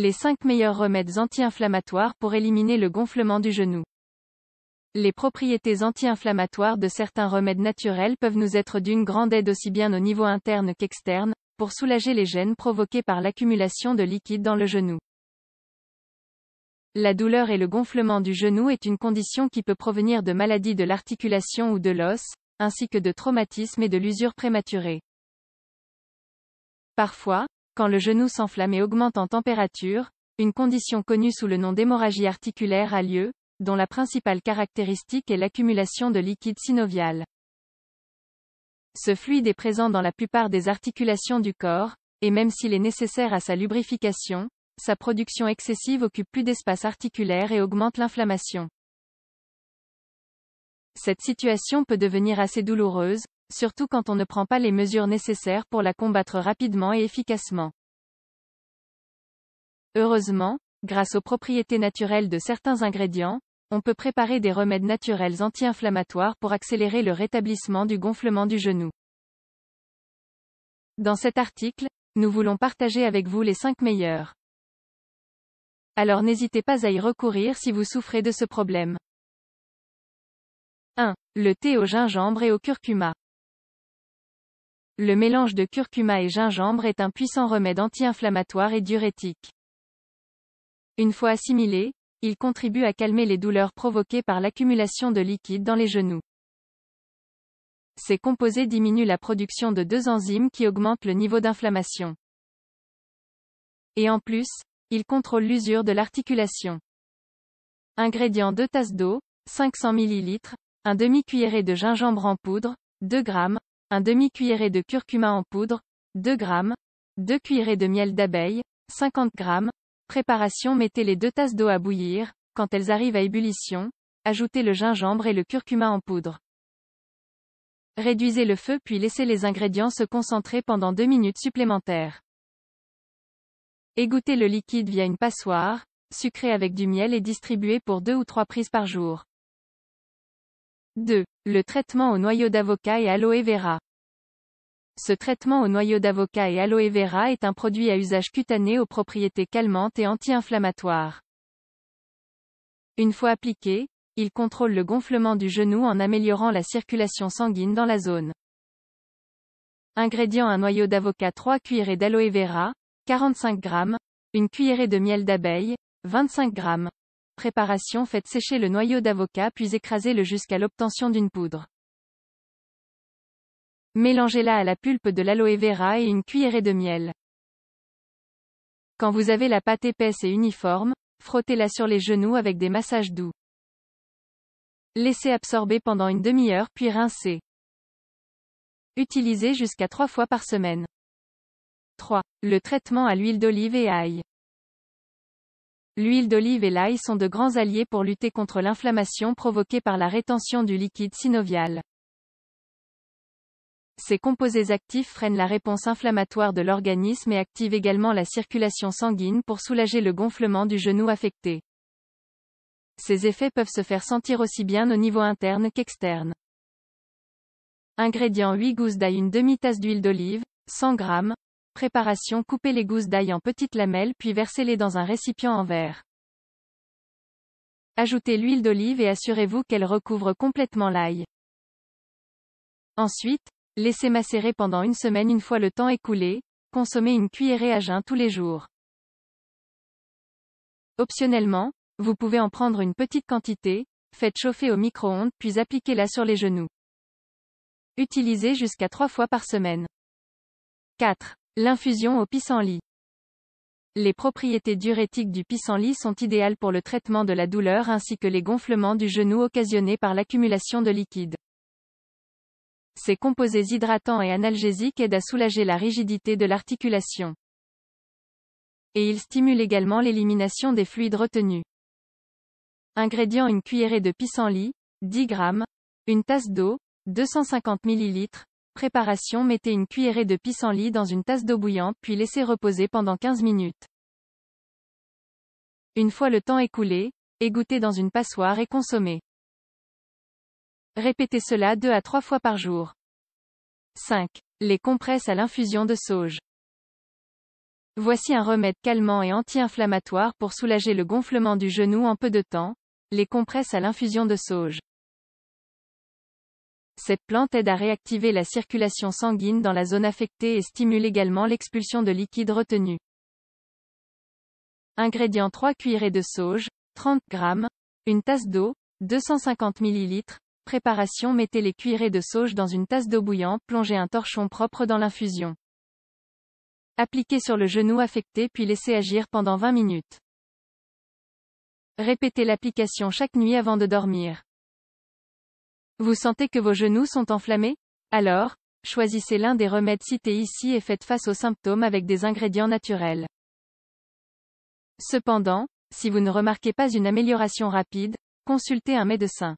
Les 5 meilleurs remèdes anti-inflammatoires pour éliminer le gonflement du genou. Les propriétés anti-inflammatoires de certains remèdes naturels peuvent nous être d'une grande aide aussi bien au niveau interne qu'externe, pour soulager les gènes provoqués par l'accumulation de liquide dans le genou. La douleur et le gonflement du genou est une condition qui peut provenir de maladies de l'articulation ou de l'os, ainsi que de traumatismes et de l'usure prématurée. Parfois, quand le genou s'enflamme et augmente en température, une condition connue sous le nom d'hémorragie articulaire a lieu, dont la principale caractéristique est l'accumulation de liquide synovial. Ce fluide est présent dans la plupart des articulations du corps, et même s'il est nécessaire à sa lubrification, sa production excessive occupe plus d'espace articulaire et augmente l'inflammation. Cette situation peut devenir assez douloureuse, surtout quand on ne prend pas les mesures nécessaires pour la combattre rapidement et efficacement. Heureusement, grâce aux propriétés naturelles de certains ingrédients, on peut préparer des remèdes naturels anti-inflammatoires pour accélérer le rétablissement du gonflement du genou. Dans cet article, nous voulons partager avec vous les 5 meilleurs. Alors n'hésitez pas à y recourir si vous souffrez de ce problème. 1. Le thé au gingembre et au curcuma. Le mélange de curcuma et gingembre est un puissant remède anti-inflammatoire et diurétique. Une fois assimilé, il contribue à calmer les douleurs provoquées par l'accumulation de liquide dans les genoux. Ces composés diminuent la production de deux enzymes qui augmentent le niveau d'inflammation. Et en plus, ils contrôlent l'usure de l'articulation. Ingrédients 2 tasses d'eau, 500 ml, 1 demi-cuillerée de gingembre en poudre, 2 g, 1 demi-cuillerée de curcuma en poudre, 2 g, 2 cuillerées de miel d'abeille, 50 g. Préparation Mettez les deux tasses d'eau à bouillir, quand elles arrivent à ébullition, ajoutez le gingembre et le curcuma en poudre. Réduisez le feu puis laissez les ingrédients se concentrer pendant 2 minutes supplémentaires. Égouttez le liquide via une passoire, sucrez avec du miel et distribuez pour 2 ou 3 prises par jour. 2. Le traitement au noyau d'avocat et aloe vera. Ce traitement au noyau d'avocat et aloe vera est un produit à usage cutané aux propriétés calmantes et anti-inflammatoires. Une fois appliqué, il contrôle le gonflement du genou en améliorant la circulation sanguine dans la zone. Ingrédients un noyau d'avocat 3 cuillerées d'aloe vera, 45 g, une cuillerée de miel d'abeille, 25 g, préparation faites sécher le noyau d'avocat puis écrasez-le jusqu'à l'obtention d'une poudre. Mélangez-la à la pulpe de l'aloe vera et une cuillerée de miel. Quand vous avez la pâte épaisse et uniforme, frottez-la sur les genoux avec des massages doux. Laissez absorber pendant une demi-heure puis rincez. Utilisez jusqu'à trois fois par semaine. 3. Le traitement à l'huile d'olive et ail. L'huile d'olive et l'ail sont de grands alliés pour lutter contre l'inflammation provoquée par la rétention du liquide synovial. Ces composés actifs freinent la réponse inflammatoire de l'organisme et activent également la circulation sanguine pour soulager le gonflement du genou affecté. Ces effets peuvent se faire sentir aussi bien au niveau interne qu'externe. Ingrédients 8 gousses d'ail, une demi-tasse d'huile d'olive, 100 g, préparation coupez les gousses d'ail en petites lamelles puis versez-les dans un récipient en verre. Ajoutez l'huile d'olive et assurez-vous qu'elle recouvre complètement l'ail. Ensuite, laissez macérer pendant une semaine une fois le temps écoulé, consommez une cuillerée à jeun tous les jours. Optionnellement, vous pouvez en prendre une petite quantité, faites chauffer au micro-ondes puis appliquez-la sur les genoux. Utilisez jusqu'à trois fois par semaine. 4. L'infusion au pissenlit. Les propriétés diurétiques du pissenlit sont idéales pour le traitement de la douleur ainsi que les gonflements du genou occasionnés par l'accumulation de liquide. Ses composés hydratants et analgésiques aident à soulager la rigidité de l'articulation. Et ils stimulent également l'élimination des fluides retenus. Ingrédients une cuillerée de pissenlit, 10 g, une tasse d'eau, 250 ml, préparation mettez une cuillerée de pissenlit dans une tasse d'eau bouillante puis laissez reposer pendant 15 minutes. Une fois le temps écoulé, égouttez dans une passoire et consommez. Répétez cela 2 à 3 fois par jour. 5. Les compresses à l'infusion de sauge. Voici un remède calmant et anti-inflammatoire pour soulager le gonflement du genou en peu de temps, les compresses à l'infusion de sauge. Cette plante aide à réactiver la circulation sanguine dans la zone affectée et stimule également l'expulsion de liquide retenu. Ingrédients 3 cuillerées de sauge, 30 g, une tasse d'eau, 250 ml. Préparation Mettez les cuillerées de sauge dans une tasse d'eau bouillante, plongez un torchon propre dans l'infusion. Appliquez sur le genou affecté puis laissez agir pendant 20 minutes. Répétez l'application chaque nuit avant de dormir. Vous sentez que vos genoux sont enflammés Alors, choisissez l'un des remèdes cités ici et faites face aux symptômes avec des ingrédients naturels. Cependant, si vous ne remarquez pas une amélioration rapide, consultez un médecin.